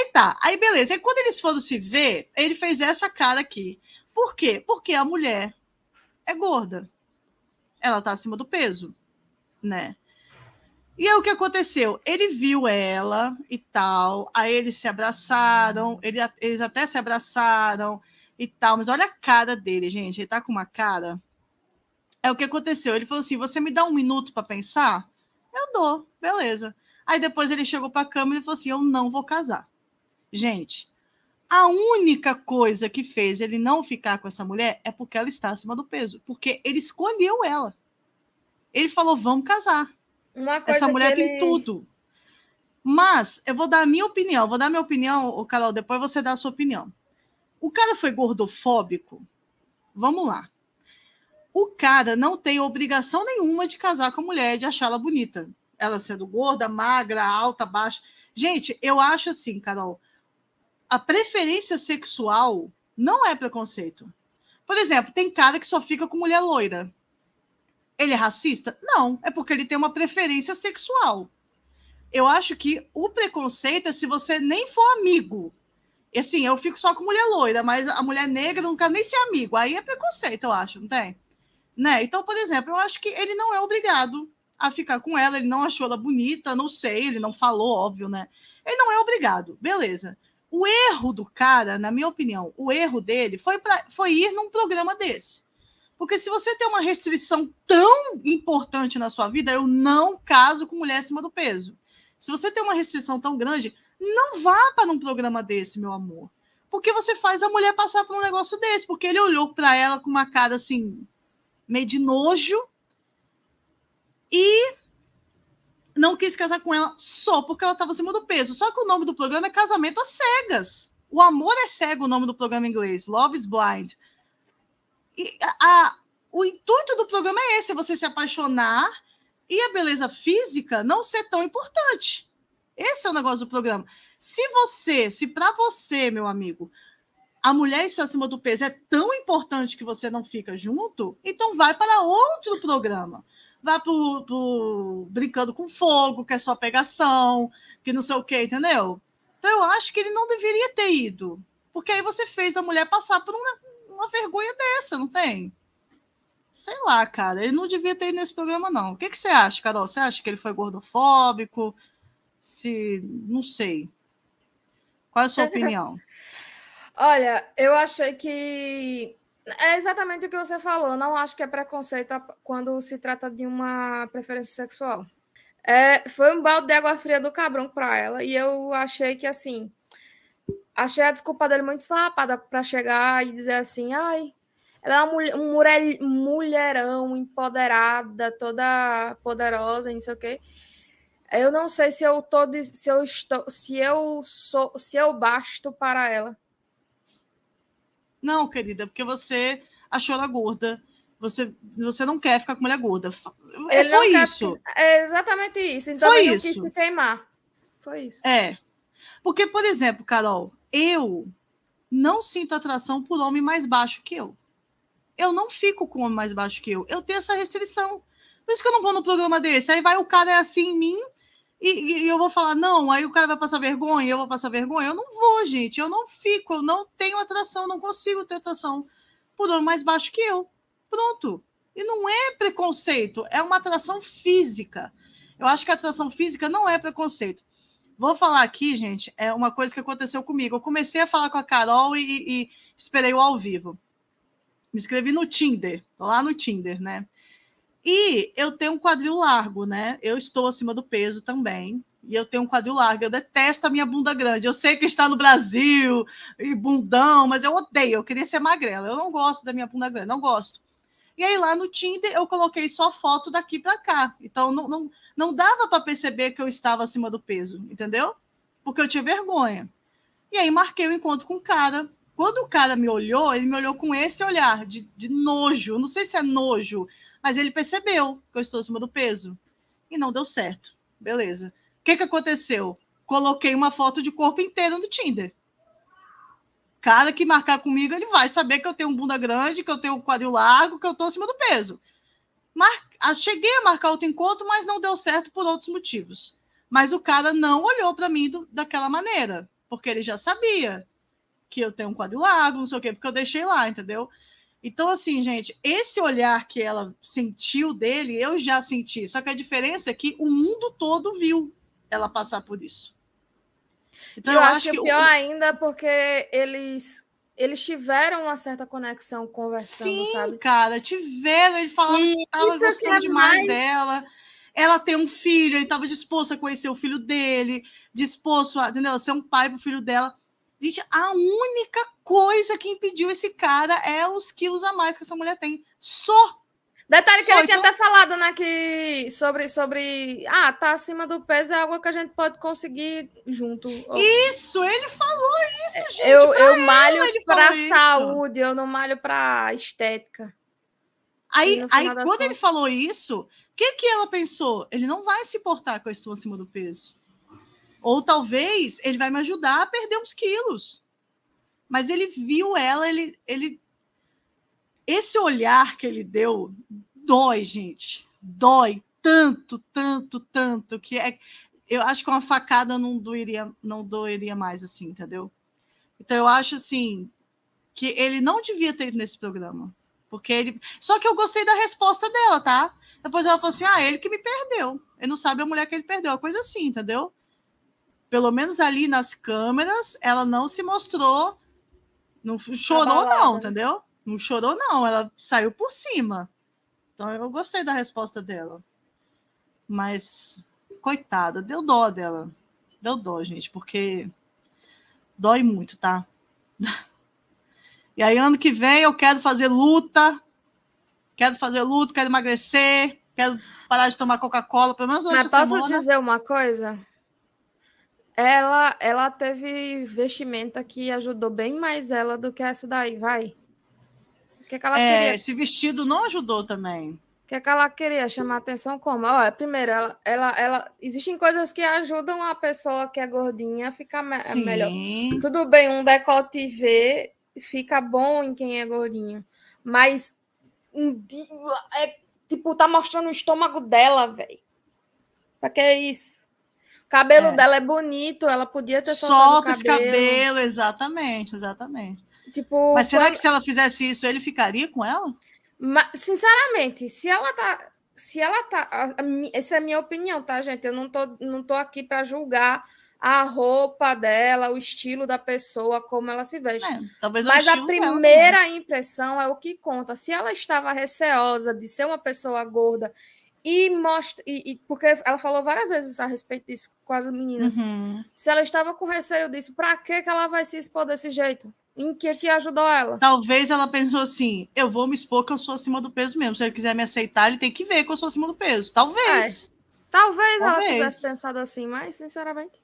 Aí tá, aí beleza. Aí quando eles foram se ver, ele fez essa cara aqui. Por quê? Porque a mulher é gorda. Ela tá acima do peso, né? E aí o que aconteceu? Ele viu ela e tal, aí eles se abraçaram, ele, eles até se abraçaram e tal, mas olha a cara dele, gente, ele tá com uma cara. É o que aconteceu. Ele falou assim: "Você me dá um minuto para pensar?" Eu dou, beleza. Aí depois ele chegou para a câmera e falou assim: "Eu não vou casar." Gente, a única coisa que fez ele não ficar com essa mulher é porque ela está acima do peso, porque ele escolheu ela. Ele falou: vamos casar. essa mulher ele... tem tudo. Mas eu vou dar a minha opinião, vou dar minha opinião, o Carol, depois você dá a sua opinião. O cara foi gordofóbico? Vamos lá. O cara não tem obrigação nenhuma de casar com a mulher, de achá-la bonita. Ela sendo gorda, magra, alta, baixa. Gente, eu acho assim, Carol, a preferência sexual não é preconceito. Por exemplo, tem cara que só fica com mulher loira. Ele é racista? Não, é porque ele tem uma preferência sexual. Eu acho que o preconceito é se você nem for amigo. E Assim, eu fico só com mulher loira, mas a mulher negra não quer nem ser amigo. Aí é preconceito, eu acho, não tem? Né? Então, por exemplo, eu acho que ele não é obrigado a ficar com ela, ele não achou ela bonita, não sei, ele não falou, óbvio, né? Ele não é obrigado, beleza. O erro do cara, na minha opinião, o erro dele foi, pra, foi ir num programa desse. Porque se você tem uma restrição tão importante na sua vida, eu não caso com mulher acima do peso. Se você tem uma restrição tão grande, não vá para um programa desse, meu amor. Porque você faz a mulher passar por um negócio desse. Porque ele olhou para ela com uma cara assim, meio de nojo. E não quis casar com ela só porque ela estava acima do peso. Só que o nome do programa é Casamento às Cegas. O Amor é Cego, o nome do programa em inglês. Love is Blind. E a, a, o intuito do programa é esse: é você se apaixonar e a beleza física não ser tão importante. Esse é o negócio do programa. Se você, se para você, meu amigo, a mulher estar acima do peso é tão importante que você não fica junto, então vai para outro programa vá pro, pro brincando com fogo, que é só pegação, que não sei o quê, entendeu? Então eu acho que ele não deveria ter ido. Porque aí você fez a mulher passar por uma, uma vergonha dessa, não tem? Sei lá, cara. Ele não devia ter ido nesse programa, não. O que, que você acha, Carol? Você acha que ele foi gordofóbico? Se. Não sei. Qual é a sua opinião? Olha, eu achei que é exatamente o que você falou. Não acho que é preconceito quando se trata de uma preferência sexual. É, foi um balde de água fria do cabrão para ela. E eu achei que, assim, achei a desculpa dele muito esfarrapada para chegar e dizer assim: ai, ela é uma mulher, um mulherão, empoderada, toda poderosa, não sei o quê. Eu não sei se eu tô se eu estou, se eu sou, se eu basto para ela. Não, querida, porque você achou ela gorda. Você, você não quer ficar com mulher gorda. É, ele Foi isso. Quer... É exatamente isso. Então Foi ele isso. quis se queimar. Foi isso. É. Porque, por exemplo, Carol, eu não sinto atração por homem mais baixo que eu. Eu não fico com homem mais baixo que eu. Eu tenho essa restrição. Por isso que eu não vou no programa desse. Aí vai o cara é assim em mim, e, e, eu vou falar, não, aí o cara vai passar vergonha, eu vou passar vergonha. Eu não vou, gente, eu não fico, eu não tenho atração, não consigo ter atração por um mais baixo que eu. Pronto. E não é preconceito, é uma atração física. Eu acho que a atração física não é preconceito. Vou falar aqui, gente, é uma coisa que aconteceu comigo. Eu comecei a falar com a Carol e, e, e esperei o ao vivo. Me inscrevi no Tinder, lá no Tinder, né? E eu tenho um quadril largo, né? Eu estou acima do peso também. E eu tenho um quadril largo. Eu detesto a minha bunda grande. Eu sei que está no Brasil e bundão, mas eu odeio. Eu queria ser magrela. Eu não gosto da minha bunda grande, não gosto. E aí lá no Tinder eu coloquei só foto daqui para cá. Então não, não, não dava para perceber que eu estava acima do peso, entendeu? Porque eu tinha vergonha. E aí marquei o um encontro com o cara. Quando o cara me olhou, ele me olhou com esse olhar de, de nojo. Não sei se é nojo, mas ele percebeu que eu estou acima do peso e não deu certo. Beleza. O que, que aconteceu? Coloquei uma foto de corpo inteiro no Tinder. Cara que marcar comigo, ele vai saber que eu tenho um bunda grande, que eu tenho um quadril largo, que eu estou acima do peso. Mar... Cheguei a marcar outro encontro, mas não deu certo por outros motivos. Mas o cara não olhou para mim do... daquela maneira, porque ele já sabia que eu tenho um quadril largo, não sei o quê, porque eu deixei lá, entendeu? Então, assim, gente, esse olhar que ela sentiu dele, eu já senti. Só que a diferença é que o mundo todo viu ela passar por isso. Então, eu, eu acho que, pior o... ainda é porque eles eles tiveram uma certa conexão conversando, Sim, sabe? cara, tiveram. Ele falava e que estava é gostando é demais mais... dela. Ela tem um filho, ele estava disposto a conhecer o filho dele, disposto a entendeu? ser um pai para o filho dela. Gente, a única coisa que impediu esse cara é os quilos a mais que essa mulher tem. Só. Detalhe Só que ela então... tinha até falado, né, que sobre, sobre. Ah, tá acima do peso é algo que a gente pode conseguir junto. Isso, ele falou isso, é, gente. Eu, eu malho ela, pra saúde, eu não malho pra estética. Aí, aí quando contas... ele falou isso, o que, que ela pensou? Ele não vai se portar com a estou acima do peso. Ou talvez ele vai me ajudar a perder uns quilos. Mas ele viu ela, ele, ele. Esse olhar que ele deu dói, gente. Dói tanto, tanto, tanto, que é. Eu acho que uma facada não doeria, não doeria mais, assim, entendeu? Então eu acho assim que ele não devia ter ido nesse programa. Porque ele. Só que eu gostei da resposta dela, tá? Depois ela falou assim: ah, ele que me perdeu. Ele não sabe a mulher que ele perdeu. É coisa assim, entendeu? pelo menos ali nas câmeras, ela não se mostrou, não chorou Abalada. não, né? entendeu? Não chorou não, ela saiu por cima. Então eu gostei da resposta dela. Mas coitada, deu dó dela. Deu dó, gente, porque dói muito, tá? E aí ano que vem eu quero fazer luta, quero fazer luta, quero emagrecer, quero parar de tomar Coca-Cola, pelo menos Mas posso semana. dizer uma coisa? Ela, ela teve vestimenta que ajudou bem mais ela do que essa daí, vai. O que, é que ela é, queria? Esse vestido não ajudou também. O que, é que ela queria? Chamar atenção como? Olha, primeiro, ela, ela, ela, Existem coisas que ajudam a pessoa que é gordinha a ficar me Sim. melhor. Tudo bem, um decote V fica bom em quem é gordinho. Mas um, é, tipo, tá mostrando o estômago dela, velho. Pra que é isso? cabelo é. dela é bonito, ela podia ter Solta esse cabelo. cabelo, exatamente, exatamente. Tipo, Mas será que se ela fizesse isso, ele ficaria com ela? Mas, sinceramente, se ela tá. Se ela tá. Essa é a minha opinião, tá, gente? Eu não tô, não tô aqui para julgar a roupa dela, o estilo da pessoa, como ela se veste. É, Mas a primeira impressão é o que conta. Se ela estava receosa de ser uma pessoa gorda e mostra. E, e, porque ela falou várias vezes a respeito disso com as meninas. Uhum. Se ela estava com receio disso, para que ela vai se expor desse jeito? Em que que ajudou ela? Talvez ela pensou assim: eu vou me expor que eu sou acima do peso mesmo. Se ele quiser me aceitar, ele tem que ver que eu sou acima do peso. Talvez. É. Talvez, Talvez ela tivesse pensado assim, mas sinceramente.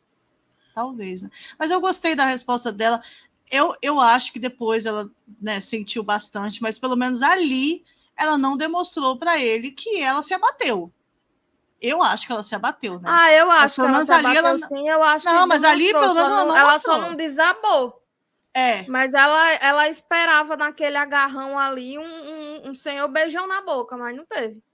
Talvez, né? Mas eu gostei da resposta dela. Eu, eu acho que depois ela né, sentiu bastante, mas pelo menos ali ela não demonstrou para ele que ela se abateu. Eu acho que ela se abateu, né? Ah, eu acho que ela se abateu, ela... sim, eu acho não, mas ali pelo menos ela não Ela só não desabou. É. Mas ela, ela esperava naquele agarrão ali um, um, um senhor beijão na boca, mas não teve.